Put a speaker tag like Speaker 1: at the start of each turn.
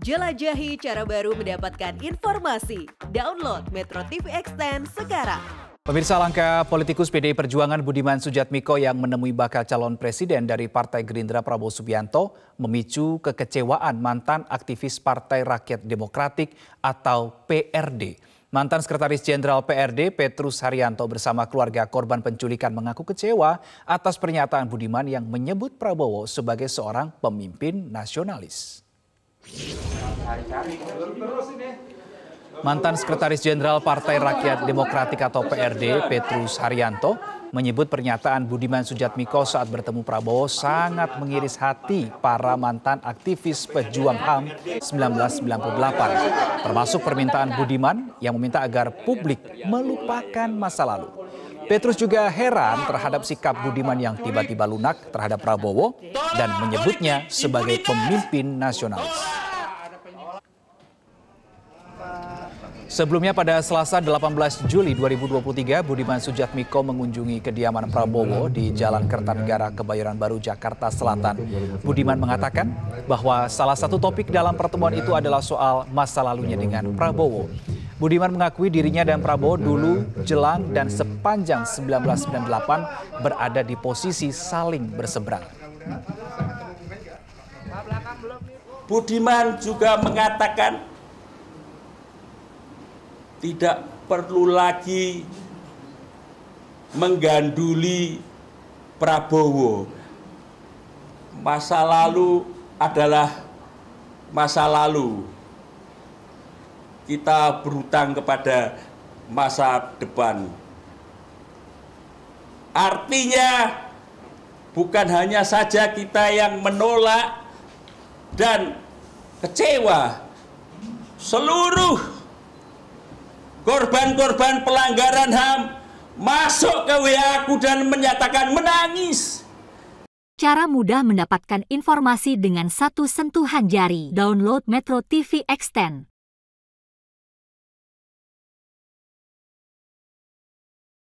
Speaker 1: Jelajahi cara baru mendapatkan informasi. Download Metro TV Extend sekarang. Pemirsa langkah politikus PDI Perjuangan Budiman Sujatmiko yang menemui bakal calon presiden dari Partai Gerindra Prabowo Subianto memicu kekecewaan mantan aktivis Partai Rakyat Demokratik atau PRD. Mantan Sekretaris Jenderal PRD Petrus Haryanto bersama keluarga korban penculikan mengaku kecewa atas pernyataan Budiman yang menyebut Prabowo sebagai seorang pemimpin nasionalis. Mantan Sekretaris Jenderal Partai Rakyat Demokratik atau PRD Petrus Haryanto menyebut pernyataan Budiman Sujatmiko saat bertemu Prabowo sangat mengiris hati para mantan aktivis pejuang HAM 1998, termasuk permintaan Budiman yang meminta agar publik melupakan masa lalu. Petrus juga heran terhadap sikap Budiman yang tiba-tiba lunak terhadap Prabowo dan menyebutnya sebagai pemimpin nasionalis. Sebelumnya pada Selasa 18 Juli 2023, Budiman Sujatmiko mengunjungi kediaman Prabowo di Jalan Kertanegara Kebayoran Baru, Jakarta Selatan. Budiman mengatakan bahwa salah satu topik dalam pertemuan itu adalah soal masa lalunya dengan Prabowo. Budiman mengakui dirinya dan Prabowo dulu, jelang, dan sepanjang 1998 berada di posisi saling berseberangan. Budiman
Speaker 2: juga mengatakan tidak perlu lagi mengganduli Prabowo. Masa lalu adalah masa lalu kita berutang kepada masa depan. Artinya bukan hanya saja kita yang menolak dan kecewa seluruh korban-korban pelanggaran HAM masuk ke WA aku dan menyatakan
Speaker 1: menangis. Cara mudah mendapatkan informasi dengan satu sentuhan jari. Download Metro TV Extend.